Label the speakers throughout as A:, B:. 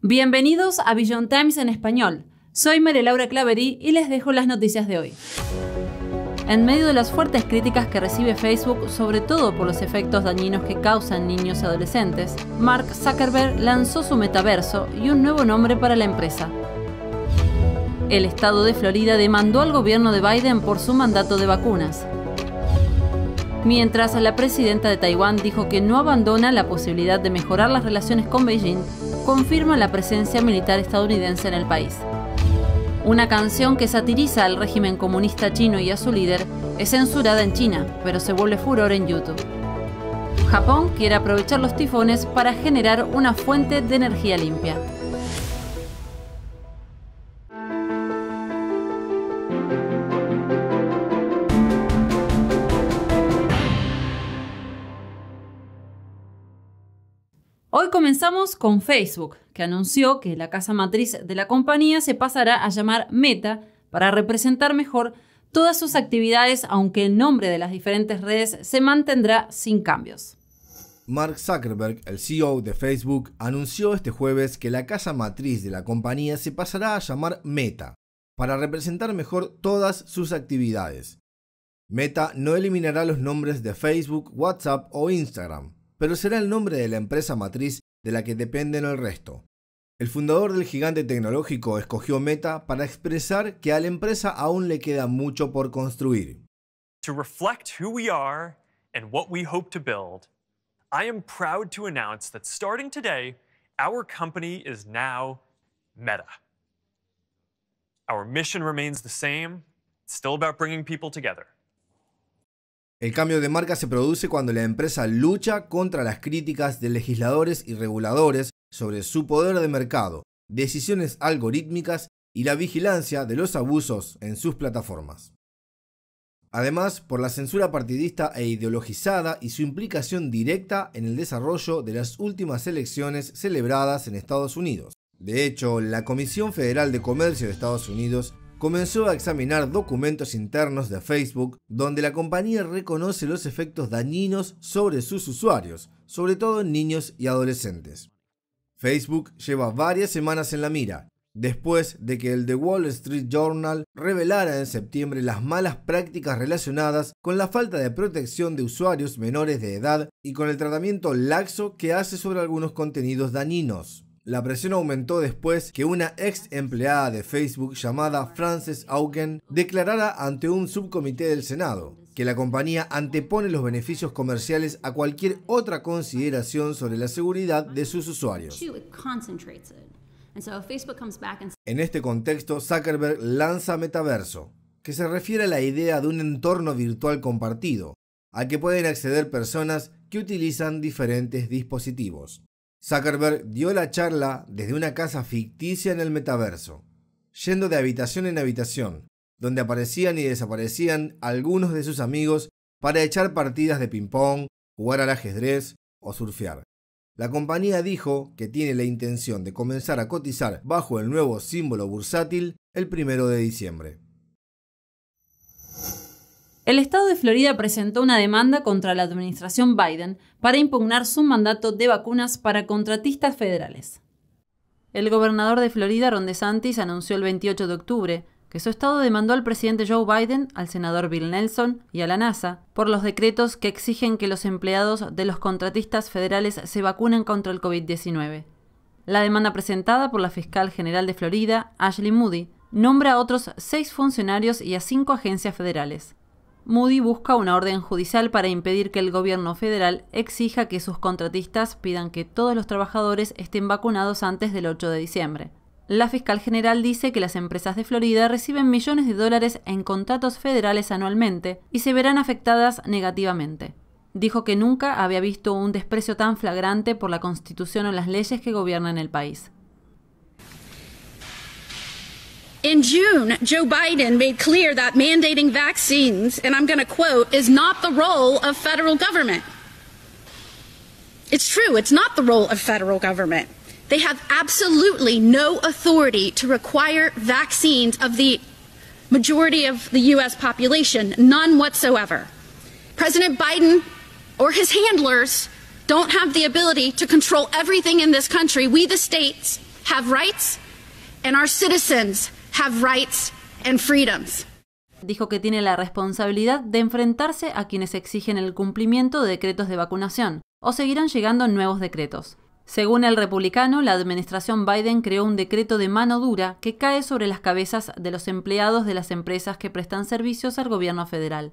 A: Bienvenidos a Billion Times en español. Soy María Laura Claverí y les dejo las noticias de hoy. En medio de las fuertes críticas que recibe Facebook, sobre todo por los efectos dañinos que causan niños y adolescentes, Mark Zuckerberg lanzó su metaverso y un nuevo nombre para la empresa. El estado de Florida demandó al gobierno de Biden por su mandato de vacunas. Mientras la presidenta de Taiwán dijo que no abandona la posibilidad de mejorar las relaciones con Beijing, confirma la presencia militar estadounidense en el país. Una canción que satiriza al régimen comunista chino y a su líder es censurada en China, pero se vuelve furor en YouTube. Japón quiere aprovechar los tifones para generar una fuente de energía limpia. Hoy comenzamos con Facebook, que anunció que la casa matriz de la compañía se pasará a llamar Meta para representar mejor todas sus actividades, aunque el nombre de las diferentes redes se mantendrá sin cambios.
B: Mark Zuckerberg, el CEO de Facebook, anunció este jueves que la casa matriz de la compañía se pasará a llamar Meta, para representar mejor todas sus actividades. Meta no eliminará los nombres de Facebook, WhatsApp o Instagram, pero será el nombre de la empresa matriz de la que dependen el resto. El fundador del gigante tecnológico escogió Meta para expresar que a la empresa aún le queda mucho por construir.
C: To reflect who we are and what we hope to build, I am proud to announce that starting today, our company is now Meta. Our mission remains the same, still about bringing people together.
B: El cambio de marca se produce cuando la empresa lucha contra las críticas de legisladores y reguladores sobre su poder de mercado, decisiones algorítmicas y la vigilancia de los abusos en sus plataformas. Además, por la censura partidista e ideologizada y su implicación directa en el desarrollo de las últimas elecciones celebradas en Estados Unidos. De hecho, la Comisión Federal de Comercio de Estados Unidos comenzó a examinar documentos internos de Facebook donde la compañía reconoce los efectos dañinos sobre sus usuarios, sobre todo en niños y adolescentes. Facebook lleva varias semanas en la mira, después de que el The Wall Street Journal revelara en septiembre las malas prácticas relacionadas con la falta de protección de usuarios menores de edad y con el tratamiento laxo que hace sobre algunos contenidos dañinos. La presión aumentó después que una ex empleada de Facebook llamada Frances Auken declarara ante un subcomité del Senado que la compañía antepone los beneficios comerciales a cualquier otra consideración sobre la seguridad de sus usuarios. En este contexto, Zuckerberg lanza Metaverso, que se refiere a la idea de un entorno virtual compartido, al que pueden acceder personas que utilizan diferentes dispositivos. Zuckerberg dio la charla desde una casa ficticia en el metaverso, yendo de habitación en habitación, donde aparecían y desaparecían algunos de sus amigos para echar partidas de ping-pong, jugar al ajedrez o surfear. La compañía dijo que tiene la intención de comenzar a cotizar bajo el nuevo símbolo bursátil el primero de diciembre.
A: El estado de Florida presentó una demanda contra la administración Biden para impugnar su mandato de vacunas para contratistas federales. El gobernador de Florida, Ron DeSantis, anunció el 28 de octubre que su estado demandó al presidente Joe Biden, al senador Bill Nelson y a la NASA por los decretos que exigen que los empleados de los contratistas federales se vacunen contra el COVID-19. La demanda presentada por la fiscal general de Florida, Ashley Moody, nombra a otros seis funcionarios y a cinco agencias federales. Moody busca una orden judicial para impedir que el gobierno federal exija que sus contratistas pidan que todos los trabajadores estén vacunados antes del 8 de diciembre. La fiscal general dice que las empresas de Florida reciben millones de dólares en contratos federales anualmente y se verán afectadas negativamente. Dijo que nunca había visto un desprecio tan flagrante por la constitución o las leyes que gobiernan el país. In June, Joe Biden made clear that mandating vaccines, and I'm going to quote, is not the role of federal government. It's true, it's not the role of federal government. They have absolutely no authority to require vaccines of the majority of the U.S. population, none whatsoever. President Biden or his handlers don't have the ability to control everything in this country. We, the states, have rights, and our citizens have rights and freedoms. Dijo que tiene la responsabilidad de enfrentarse a quienes exigen el cumplimiento de decretos de vacunación, o seguirán llegando nuevos decretos. Según el republicano, la administración Biden creó un decreto de mano dura que cae sobre las cabezas de los empleados de las empresas que prestan servicios al gobierno federal.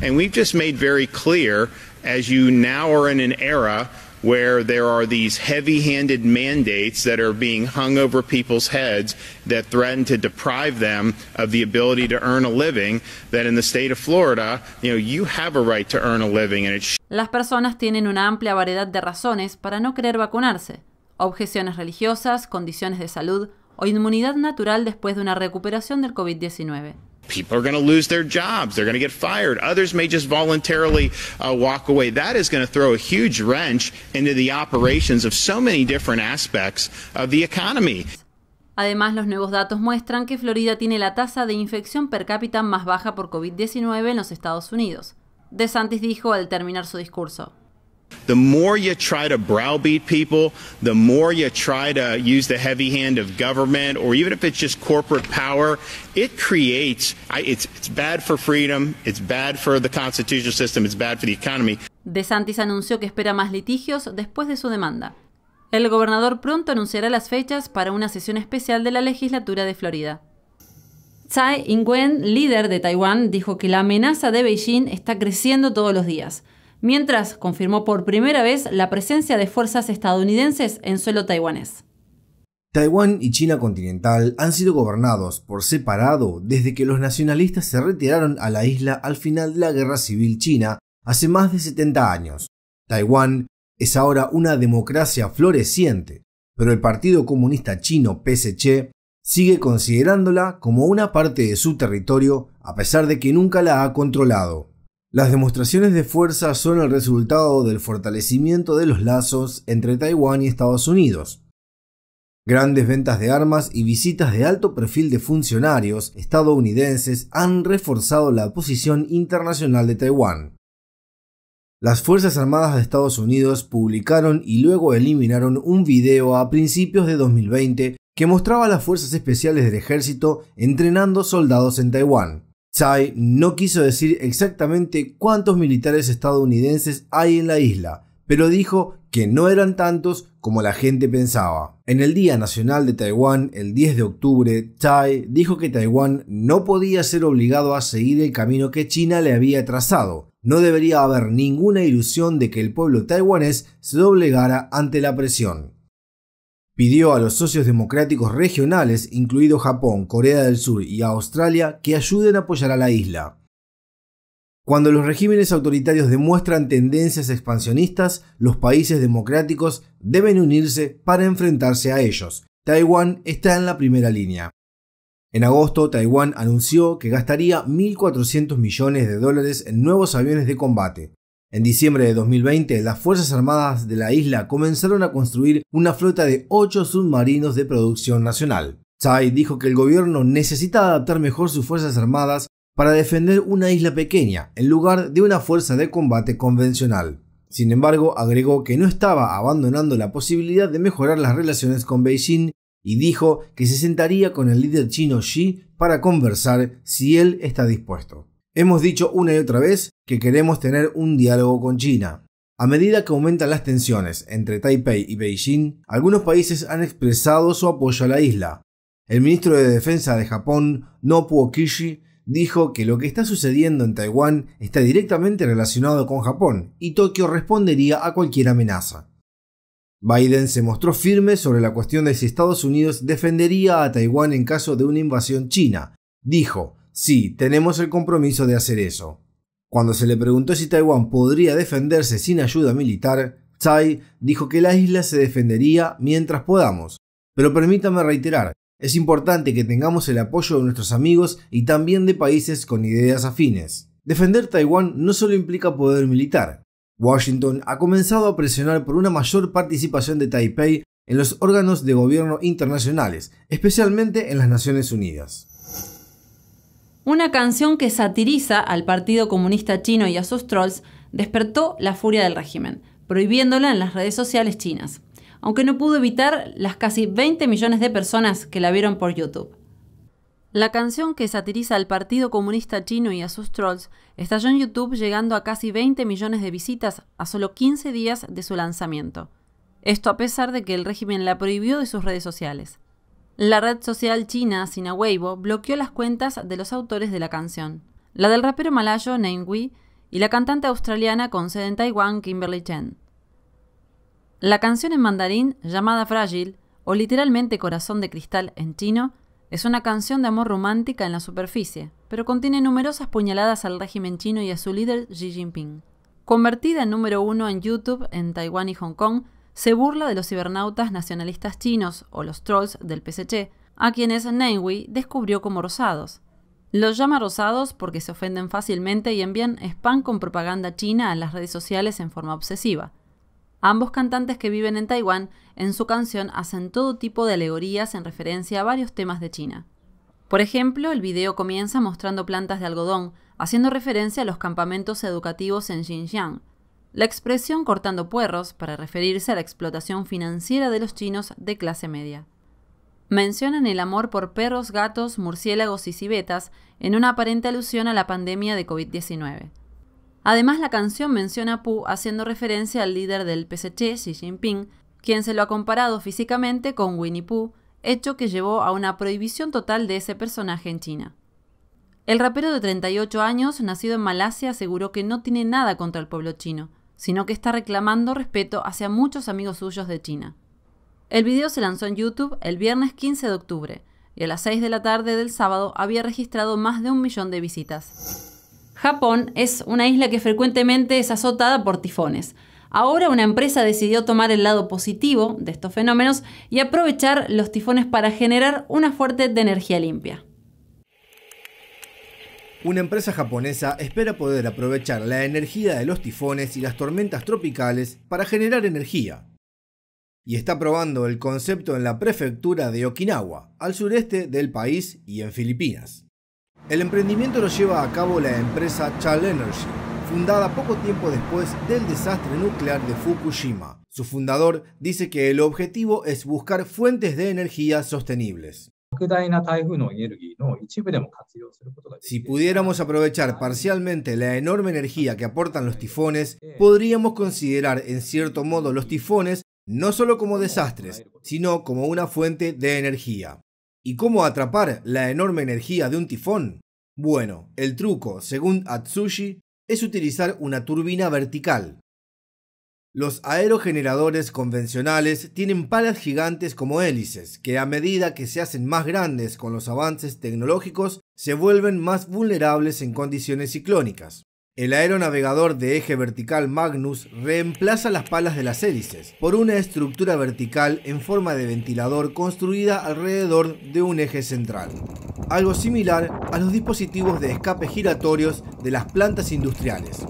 C: And we've just made very clear, as you now are era where there are these heavy handed mandates that are being hung over people's heads that threaten to deprive them of the ability to earn a living, that in the state of Florida, you know, you have a right to earn a living. And it
A: Las personas tienen una amplia variedad de razones para no querer vacunarse: objeciones religiosas, condiciones de salud o inmunidad natural después de una recuperación del COVID-19
C: people are going to lose their jobs. They're going to get fired. Others may just voluntarily uh, walk away. That is going to throw a huge wrench into the operations of so many different aspects of the economy.
A: Además, los nuevos datos muestran que Florida tiene la tasa de infección per cápita más baja por COVID-19 en los Estados Unidos. DeSantis dijo al terminar su
C: discurso. The more you try to browbeat people, the more you try to use the heavy hand of government, or even if it's just corporate power, it creates. It's, it's bad for freedom. It's bad for the constitutional system. It's bad for the economy.
A: DeSantis anunció que espera más litigios después de su demanda. El gobernador pronto anunciará las fechas para una sesión especial de la legislatura de Florida. Tsai Ing-wen, líder de Taiwán, dijo que la amenaza de Beijing está creciendo todos los días mientras confirmó por primera vez la presencia de fuerzas estadounidenses en suelo taiwanés.
B: Taiwán y China continental han sido gobernados por separado desde que los nacionalistas se retiraron a la isla al final de la Guerra Civil China hace más de 70 años. Taiwán es ahora una democracia floreciente, pero el Partido Comunista Chino PSC sigue considerándola como una parte de su territorio a pesar de que nunca la ha controlado. Las demostraciones de fuerza son el resultado del fortalecimiento de los lazos entre Taiwán y Estados Unidos. Grandes ventas de armas y visitas de alto perfil de funcionarios estadounidenses han reforzado la posición internacional de Taiwán. Las Fuerzas Armadas de Estados Unidos publicaron y luego eliminaron un video a principios de 2020 que mostraba a las fuerzas especiales del ejército entrenando soldados en Taiwán. Tsai no quiso decir exactamente cuántos militares estadounidenses hay en la isla, pero dijo que no eran tantos como la gente pensaba. En el Día Nacional de Taiwán, el 10 de octubre, Tsai dijo que Taiwán no podía ser obligado a seguir el camino que China le había trazado. No debería haber ninguna ilusión de que el pueblo taiwanés se doblegara ante la presión pidió a los socios democráticos regionales, incluido Japón, Corea del Sur y Australia, que ayuden a apoyar a la isla. Cuando los regímenes autoritarios demuestran tendencias expansionistas, los países democráticos deben unirse para enfrentarse a ellos. Taiwán está en la primera línea. En agosto, Taiwán anunció que gastaría 1.400 millones de dólares en nuevos aviones de combate, en diciembre de 2020, las Fuerzas Armadas de la isla comenzaron a construir una flota de ocho submarinos de producción nacional. Tsai dijo que el gobierno necesita adaptar mejor sus Fuerzas Armadas para defender una isla pequeña, en lugar de una fuerza de combate convencional. Sin embargo, agregó que no estaba abandonando la posibilidad de mejorar las relaciones con Beijing y dijo que se sentaría con el líder chino Xi para conversar si él está dispuesto. Hemos dicho una y otra vez que queremos tener un diálogo con China. A medida que aumentan las tensiones entre Taipei y Beijing, algunos países han expresado su apoyo a la isla. El ministro de Defensa de Japón, Nobuo Kishi, dijo que lo que está sucediendo en Taiwán está directamente relacionado con Japón y Tokio respondería a cualquier amenaza. Biden se mostró firme sobre la cuestión de si Estados Unidos defendería a Taiwán en caso de una invasión china. Dijo, Sí, tenemos el compromiso de hacer eso. Cuando se le preguntó si Taiwán podría defenderse sin ayuda militar, Tsai dijo que la isla se defendería mientras podamos. Pero permítame reiterar, es importante que tengamos el apoyo de nuestros amigos y también de países con ideas afines. Defender Taiwán no solo implica poder militar. Washington ha comenzado a presionar por una mayor participación de Taipei en los órganos de gobierno internacionales, especialmente en las Naciones Unidas.
A: Una canción que satiriza al Partido Comunista Chino y a sus trolls despertó la furia del régimen, prohibiéndola en las redes sociales chinas, aunque no pudo evitar las casi 20 millones de personas que la vieron por YouTube. La canción que satiriza al Partido Comunista Chino y a sus trolls estalló en YouTube llegando a casi 20 millones de visitas a solo 15 días de su lanzamiento. Esto a pesar de que el régimen la prohibió de sus redes sociales. La red social china Sina Weibo bloqueó las cuentas de los autores de la canción, la del rapero malayo Wee y la cantante australiana con sede en Taiwán Kimberly Chen. La canción en mandarín, llamada Frágil, o literalmente Corazón de Cristal en chino, es una canción de amor romántica en la superficie, pero contiene numerosas puñaladas al régimen chino y a su líder Xi Jinping. Convertida en número uno en YouTube en Taiwán y Hong Kong, se burla de los cibernautas nacionalistas chinos o los trolls del PSG, a quienes Nengui descubrió como rosados. Los llama rosados porque se ofenden fácilmente y envían spam con propaganda china a las redes sociales en forma obsesiva. Ambos cantantes que viven en Taiwán en su canción hacen todo tipo de alegorías en referencia a varios temas de China. Por ejemplo, el video comienza mostrando plantas de algodón, haciendo referencia a los campamentos educativos en Xinjiang, la expresión cortando puerros para referirse a la explotación financiera de los chinos de clase media. Mencionan el amor por perros, gatos, murciélagos y civetas en una aparente alusión a la pandemia de COVID-19. Además, la canción menciona a Pu haciendo referencia al líder del PSC, Xi Jinping, quien se lo ha comparado físicamente con Winnie Pu, hecho que llevó a una prohibición total de ese personaje en China. El rapero de 38 años, nacido en Malasia, aseguró que no tiene nada contra el pueblo chino, sino que está reclamando respeto hacia muchos amigos suyos de China. El video se lanzó en YouTube el viernes 15 de octubre y a las 6 de la tarde del sábado había registrado más de un millón de visitas. Japón es una isla que frecuentemente es azotada por tifones. Ahora una empresa decidió tomar el lado positivo de estos fenómenos y aprovechar los tifones para generar una fuerte de energía limpia.
B: Una empresa japonesa espera poder aprovechar la energía de los tifones y las tormentas tropicales para generar energía. Y está probando el concepto en la prefectura de Okinawa, al sureste del país y en Filipinas. El emprendimiento lo lleva a cabo la empresa Chal Energy, fundada poco tiempo después del desastre nuclear de Fukushima. Su fundador dice que el objetivo es buscar fuentes de energía sostenibles. Si pudiéramos aprovechar parcialmente la enorme energía que aportan los tifones, podríamos considerar en cierto modo los tifones no solo como desastres, sino como una fuente de energía. ¿Y cómo atrapar la enorme energía de un tifón? Bueno, el truco, según Atsushi, es utilizar una turbina vertical, los aerogeneradores convencionales tienen palas gigantes como hélices, que a medida que se hacen más grandes con los avances tecnológicos, se vuelven más vulnerables en condiciones ciclónicas. El aeronavegador de eje vertical Magnus reemplaza las palas de las hélices por una estructura vertical en forma de ventilador construida alrededor de un eje central, algo similar a los dispositivos de escape giratorios de las plantas industriales.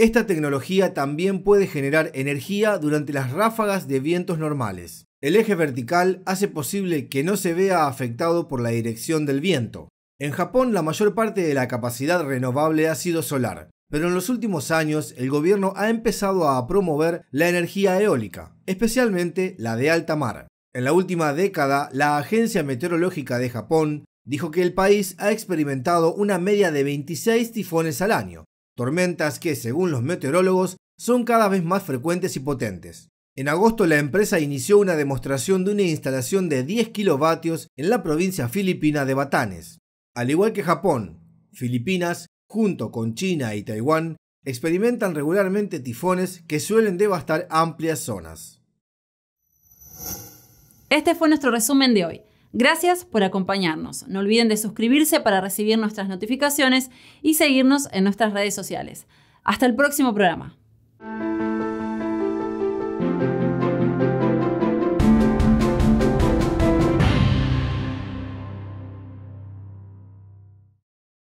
B: Esta tecnología también puede generar energía durante las ráfagas de vientos normales. El eje vertical hace posible que no se vea afectado por la dirección del viento. En Japón la mayor parte de la capacidad renovable ha sido solar, pero en los últimos años el gobierno ha empezado a promover la energía eólica, especialmente la de alta mar. En la última década, la Agencia Meteorológica de Japón dijo que el país ha experimentado una media de 26 tifones al año, tormentas que, según los meteorólogos, son cada vez más frecuentes y potentes. En agosto la empresa inició una demostración de una instalación de 10 kilovatios en la provincia filipina de Batanes. Al igual que Japón, Filipinas, junto con China y Taiwán, experimentan regularmente tifones que suelen devastar amplias zonas.
A: Este fue nuestro resumen de hoy. Gracias por acompañarnos. No olviden de suscribirse para recibir nuestras notificaciones y seguirnos en nuestras redes sociales. Hasta el próximo programa.